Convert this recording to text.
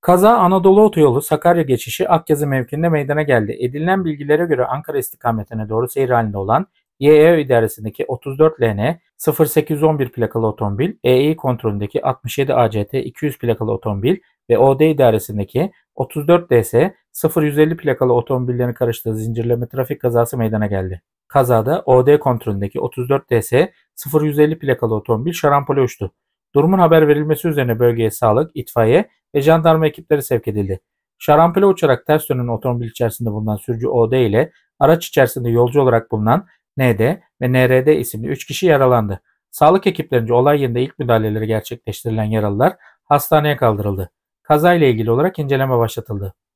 Kaza Anadolu Otoyolu Sakarya geçişi Akyazı mevkinde meydana geldi. Edilen bilgilere göre Ankara istikametine doğru seyir halinde olan YE idaresindeki 34 LN 0811 plakalı otomobil, EE kontrolündeki 67 ACT 200 plakalı otomobil ve OD idaresindeki 34 DS 0150 plakalı otomobillerin karıştığı zincirleme trafik kazası meydana geldi. Kazada OD kontrolündeki 34 DS 0150 plakalı otomobil şarampole uçtu. Durumun haber verilmesi üzerine bölgeye sağlık, itfaiye ve jandarma ekipleri sevk edildi. Şarampole uçarak ters dönen otomobil içerisinde bulunan sürücü OD ile araç içerisinde yolcu olarak bulunan ND ve NRD isimli 3 kişi yaralandı. Sağlık ekiplerince olay yerinde ilk müdahaleleri gerçekleştirilen yaralılar hastaneye kaldırıldı. Kazayla ilgili olarak inceleme başlatıldı.